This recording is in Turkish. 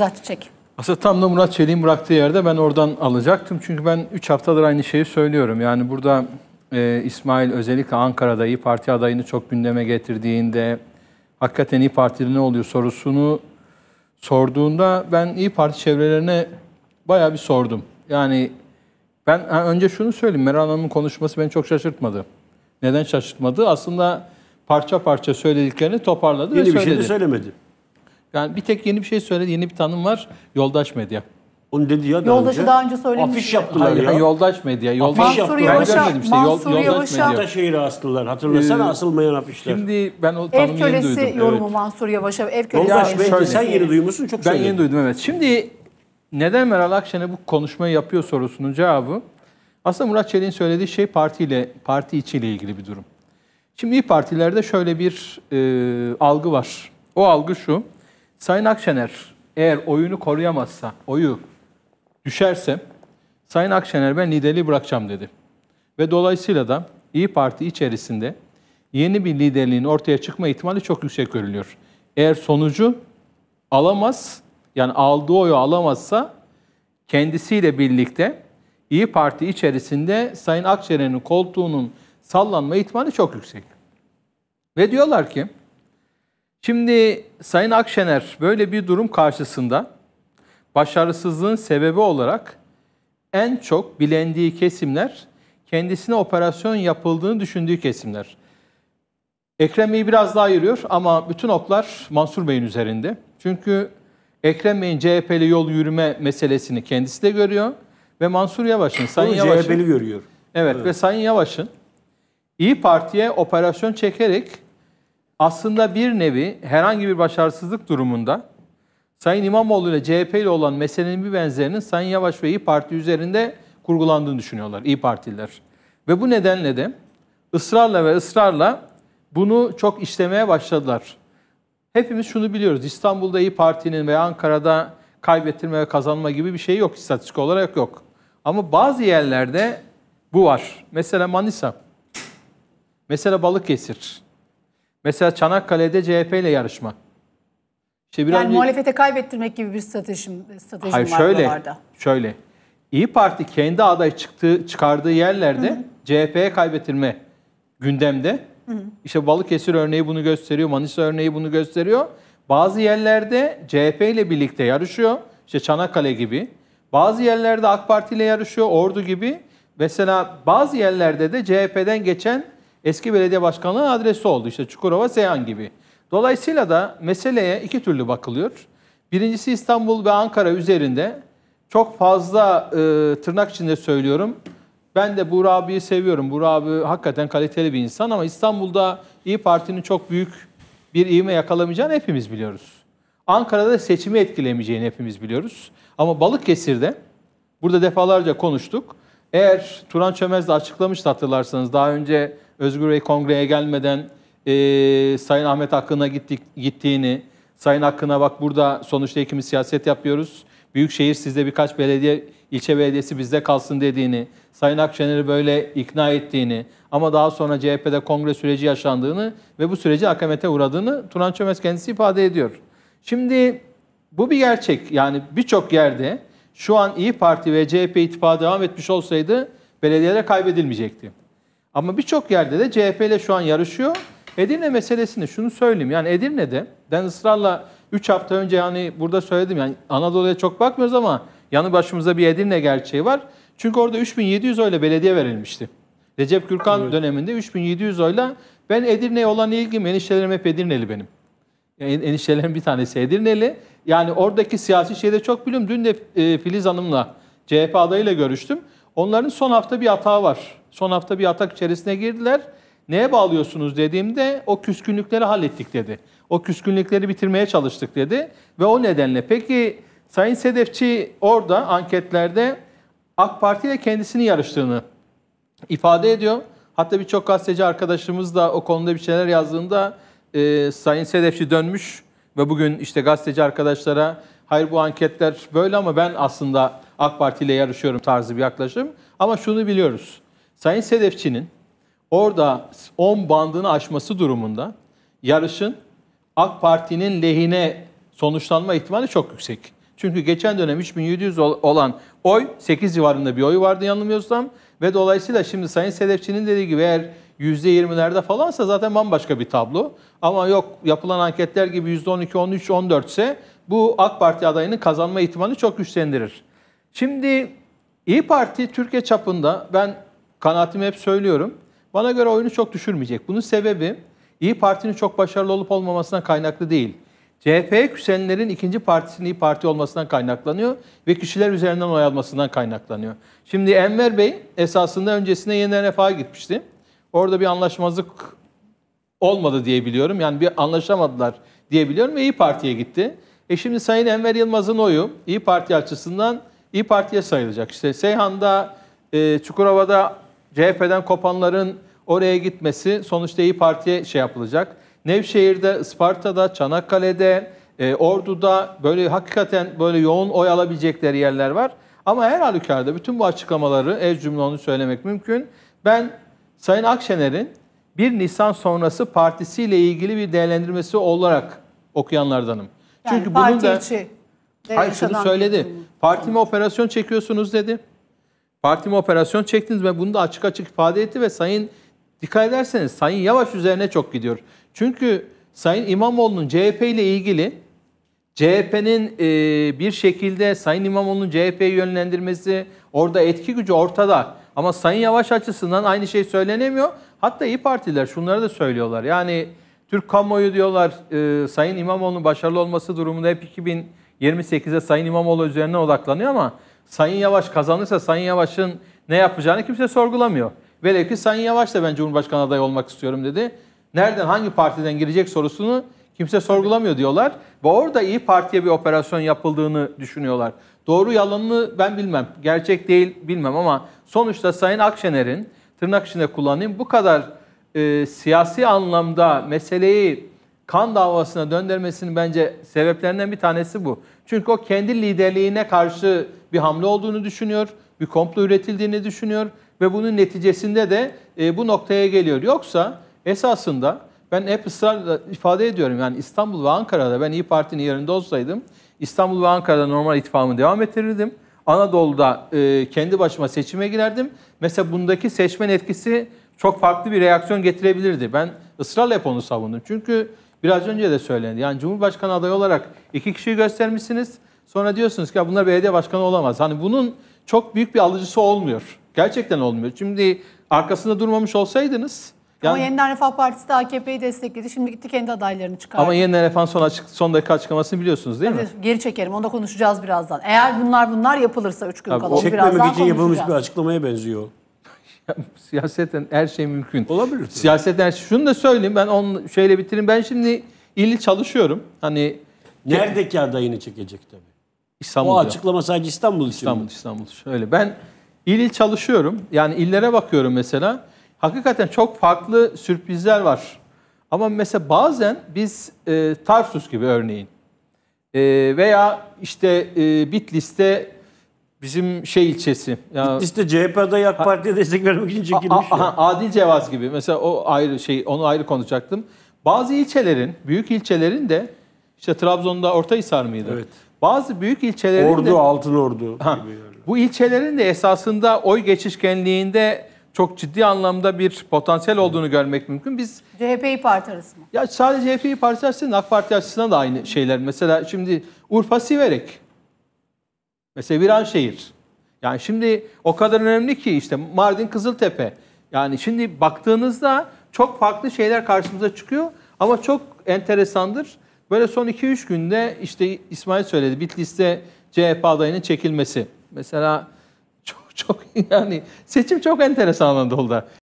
Güzel çiçek. Aslında tam da Murat Çelik'in bıraktığı yerde ben oradan alacaktım. Çünkü ben 3 haftadır aynı şeyi söylüyorum. Yani burada e, İsmail özellikle Ankara'da İyi Parti adayını çok gündeme getirdiğinde hakikaten İyi Parti'de ne oluyor sorusunu sorduğunda ben İyi Parti çevrelerine bayağı bir sordum. Yani ben önce şunu söyleyeyim. Meral Hanım'ın konuşması beni çok şaşırtmadı. Neden şaşırtmadı? Aslında parça parça söylediklerini toparladı Yeni ve söyledi. bir şey de söylemedi. Yani bir tek yeni bir şey söyledi. Yeni bir tanım var. Yoldaş medya. Onu dedi ya daha Yoldaşı önce. daha önce söylemişti. Afiş yaptılar Hayır, ya. yoldaş medya. Yoldaş Afiş Mansur yaptılar. Ben görmedim işte. Yol- Mansur yoldaş medya. Ataşehir'e astılar. Hatırlasana Ee, asılmayan afişler. Şimdi ben o tanımı yeni kölesi duydum. Evet. Mansur Yavaş'a ev kölesi. Yoldaş Yani sen yeni duymuşsun çok Ben yeni duydum evet. Şimdi neden Meral Akşener bu konuşmayı yapıyor sorusunun cevabı aslında Murat Çelik'in söylediği şey partiyle parti içiyle ilgili bir durum. Şimdi iyi partilerde şöyle bir e, algı var. O algı şu. Sayın Akşener eğer oyunu koruyamazsa, oyu düşerse Sayın Akşener ben liderliği bırakacağım dedi. Ve dolayısıyla da İyi Parti içerisinde yeni bir liderliğin ortaya çıkma ihtimali çok yüksek görülüyor. Eğer sonucu alamaz, yani aldığı oyu alamazsa kendisiyle birlikte İyi Parti içerisinde Sayın Akşener'in koltuğunun sallanma ihtimali çok yüksek. Ve diyorlar ki Şimdi Sayın Akşener böyle bir durum karşısında başarısızlığın sebebi olarak en çok bilendiği kesimler kendisine operasyon yapıldığını düşündüğü kesimler. Ekrem Bey'i biraz daha ayırıyor ama bütün oklar Mansur Bey'in üzerinde. Çünkü Ekrem Bey'in CHP'li yol yürüme meselesini kendisi de görüyor ve Mansur Yavaş'ın, Sayın Yavaş'ın... CHP'li görüyor. Evet, evet ve Sayın Yavaş'ın İyi Parti'ye operasyon çekerek aslında bir nevi herhangi bir başarısızlık durumunda Sayın İmamoğlu ile CHP ile olan meselenin bir benzerinin Sayın Yavaş ve İyi Parti üzerinde kurgulandığını düşünüyorlar İyi Partililer. Ve bu nedenle de ısrarla ve ısrarla bunu çok işlemeye başladılar. Hepimiz şunu biliyoruz. İstanbul'da İyi Parti'nin veya Ankara'da kaybettirme ve kazanma gibi bir şey yok. istatistik olarak yok. Ama bazı yerlerde bu var. Mesela Manisa. Mesela Balıkesir. Mesela Çanakkale'de CHP ile yarışmak. İşte biraz yani önce... muhalefete kaybettirmek gibi bir stratejim, stratejim Hayır, var şöyle, buralarda. Şöyle. İyi Parti kendi aday çıktığı çıkardığı yerlerde CHP'ye kaybettirme gündemde. Hı hı. İşte Balıkesir örneği bunu gösteriyor, Manisa örneği bunu gösteriyor. Bazı yerlerde CHP ile birlikte yarışıyor. İşte Çanakkale gibi. Bazı yerlerde AK Parti ile yarışıyor, Ordu gibi. Mesela bazı yerlerde de CHP'den geçen eski belediye başkanlığının adresi oldu. İşte Çukurova, Seyhan gibi. Dolayısıyla da meseleye iki türlü bakılıyor. Birincisi İstanbul ve Ankara üzerinde çok fazla e, tırnak içinde söylüyorum. Ben de Buğra abiyi seviyorum. Buğra abi hakikaten kaliteli bir insan ama İstanbul'da İyi Parti'nin çok büyük bir ivme yakalamayacağını hepimiz biliyoruz. Ankara'da seçimi etkilemeyeceğini hepimiz biliyoruz. Ama Balıkesir'de burada defalarca konuştuk. Eğer Turan Çömez de açıklamıştı hatırlarsanız daha önce Özgür Bey kongreye gelmeden e, Sayın Ahmet Hakkı'na gittik, gittiğini, Sayın Hakkı'na bak burada sonuçta ikimiz siyaset yapıyoruz. Büyükşehir sizde birkaç belediye, ilçe belediyesi bizde kalsın dediğini, Sayın Akşener'i böyle ikna ettiğini ama daha sonra CHP'de kongre süreci yaşandığını ve bu süreci akamete uğradığını Turan Çömez kendisi ifade ediyor. Şimdi bu bir gerçek. Yani birçok yerde şu an İyi Parti ve CHP ittifakı devam etmiş olsaydı belediyelere kaybedilmeyecekti. Ama birçok yerde de CHP ile şu an yarışıyor. Edirne meselesini şunu söyleyeyim. Yani Edirne'de ben ısrarla 3 hafta önce yani burada söyledim. Yani Anadolu'ya çok bakmıyoruz ama yanı başımıza bir Edirne gerçeği var. Çünkü orada 3700 oyla belediye verilmişti. Recep Gürkan evet. döneminde 3700 oyla ben Edirne'ye olan ilgim eniştelerim hep Edirneli benim. Yani eniştelerim bir tanesi Edirneli. Yani oradaki siyasi şeyde çok bilim. Dün de e, Filiz Hanım'la CHP adayıyla görüştüm. Onların son hafta bir hata var. Son hafta bir atak içerisine girdiler. Neye bağlıyorsunuz dediğimde o küskünlükleri hallettik dedi. O küskünlükleri bitirmeye çalıştık dedi. Ve o nedenle peki Sayın Sedefçi orada anketlerde AK Parti ile kendisini yarıştığını ifade ediyor. Hatta birçok gazeteci arkadaşımız da o konuda bir şeyler yazdığında e, Sayın Sedefçi dönmüş ve bugün işte gazeteci arkadaşlara hayır bu anketler böyle ama ben aslında AK Parti ile yarışıyorum tarzı bir yaklaşım. Ama şunu biliyoruz. Sayın Sedefçi'nin orada 10 bandını aşması durumunda yarışın AK Parti'nin lehine sonuçlanma ihtimali çok yüksek. Çünkü geçen dönem 3700 olan oy 8 civarında bir oy vardı yanılmıyorsam ve dolayısıyla şimdi Sayın Sedefçi'nin dediği gibi eğer %20'lerde falansa zaten bambaşka bir tablo. Ama yok yapılan anketler gibi %12, 13, 14 ise bu AK Parti adayının kazanma ihtimalini çok güçlendirir. Şimdi İyi Parti Türkiye çapında ben kanaatimi hep söylüyorum. Bana göre oyunu çok düşürmeyecek. Bunun sebebi İyi Parti'nin çok başarılı olup olmamasından kaynaklı değil. CHP küsenlerin ikinci partisinin İyi Parti olmasından kaynaklanıyor ve kişiler üzerinden oy almasından kaynaklanıyor. Şimdi Enver Bey esasında öncesinde Yeniden Refah'a gitmişti. Orada bir anlaşmazlık olmadı diye biliyorum. Yani bir anlaşamadılar diye biliyorum ve İyi Parti'ye gitti. E şimdi Sayın Enver Yılmaz'ın oyu İyi Parti açısından İyi Parti'ye sayılacak. İşte Seyhan'da, e, Çukurova'da CHP'den kopanların oraya gitmesi sonuçta İyi Parti'ye şey yapılacak. Nevşehir'de, Isparta'da, Çanakkale'de, e, Ordu'da böyle hakikaten böyle yoğun oy alabilecekleri yerler var. Ama her halükarda bütün bu açıklamaları ev cümle onu söylemek mümkün. Ben Sayın Akşener'in 1 Nisan sonrası partisiyle ilgili bir değerlendirmesi olarak okuyanlardanım. Yani Çünkü parti bunun da içi Hayır şunu söyledi. Partime operasyon çekiyorsunuz dedi. Partime operasyon çektiniz ve bunu da açık açık ifade etti ve sayın dikkat ederseniz sayın Yavaş üzerine çok gidiyor. Çünkü sayın İmamoğlu'nun CHP ile ilgili CHP'nin e, bir şekilde Sayın İmamoğlu'nun CHP'yi yönlendirmesi, orada etki gücü ortada. Ama Sayın Yavaş açısından aynı şey söylenemiyor. Hatta iyi partiler şunları da söylüyorlar. Yani Türk kamuoyu diyorlar e, Sayın İmamoğlu'nun başarılı olması durumunda hep 2028'e Sayın İmamoğlu üzerine odaklanıyor ama Sayın Yavaş kazanırsa Sayın Yavaş'ın ne yapacağını kimse sorgulamıyor. Velev ki Sayın Yavaş da ben Cumhurbaşkanı adayı olmak istiyorum dedi. Nereden hangi partiden girecek sorusunu Kimse sorgulamıyor diyorlar. Ve orada iyi Parti'ye bir operasyon yapıldığını düşünüyorlar. Doğru yalanını ben bilmem. Gerçek değil bilmem ama sonuçta Sayın Akşener'in tırnak içinde kullanayım bu kadar e, siyasi anlamda meseleyi kan davasına döndürmesinin bence sebeplerinden bir tanesi bu. Çünkü o kendi liderliğine karşı bir hamle olduğunu düşünüyor, bir komplo üretildiğini düşünüyor ve bunun neticesinde de e, bu noktaya geliyor. Yoksa esasında ben hep ısrarla ifade ediyorum. Yani İstanbul ve Ankara'da ben İyi Parti'nin yerinde olsaydım İstanbul ve Ankara'da normal ittifakımı devam ettirirdim. Anadolu'da e, kendi başıma seçime girerdim. Mesela bundaki seçmen etkisi çok farklı bir reaksiyon getirebilirdi. Ben ısrarla hep onu savundum. Çünkü biraz önce de söylendi. Yani Cumhurbaşkanı adayı olarak iki kişiyi göstermişsiniz. Sonra diyorsunuz ki ya bunlar belediye başkanı olamaz. Hani bunun çok büyük bir alıcısı olmuyor. Gerçekten olmuyor. Şimdi arkasında durmamış olsaydınız yani, ama Yeniden Refah Partisi de AKP'yi destekledi. Şimdi gitti kendi adaylarını çıkardı. Ama Yeniden Refah'ın son, açık, son dakika açıklamasını biliyorsunuz değil Tabii, mi? Geri çekerim. Onu da konuşacağız birazdan. Eğer bunlar bunlar yapılırsa 3 gün kala birazdan için yapılmış bir açıklamaya benziyor. Siyasetten her şey mümkün. Olabilir. Siyasetten şey- Şunu da söyleyeyim ben onu şöyle bitireyim. Ben şimdi illi çalışıyorum. Hani Neredeki adayını çekecek tabii. İstanbul. O açıklama sadece İstanbul için İstanbul, mi? İstanbul. Şöyle, Ben il il çalışıyorum. Yani illere bakıyorum mesela hakikaten çok farklı sürprizler var. Ama mesela bazen biz e, Tarsus gibi örneğin e, veya işte e, Bitlis'te bizim şey ilçesi. Ya, Bitlis'te CHP adayı AK Parti'ye destek vermek için çekilmiş. A, a, Adil Cevaz gibi mesela o ayrı şey onu ayrı konuşacaktım. Bazı ilçelerin, büyük ilçelerin de işte Trabzon'da Ortahisar mıydı? Evet. Bazı büyük ilçelerin Ordu, de, Altınordu gibi. Ha, bu ilçelerin de esasında oy geçişkenliğinde çok ciddi anlamda bir potansiyel olduğunu görmek mümkün. Biz CHP'yi parti arası Ya sadece CHP'yi parti arası AK Parti açısından da aynı şeyler. Mesela şimdi Urfa Siverek, mesela Viranşehir. Yani şimdi o kadar önemli ki işte Mardin Kızıltepe. Yani şimdi baktığınızda çok farklı şeyler karşımıza çıkıyor ama çok enteresandır. Böyle son 2-3 günde işte İsmail söyledi Bitlis'te CHP adayının çekilmesi. Mesela çok yani seçim çok enteresan Anadolu'da.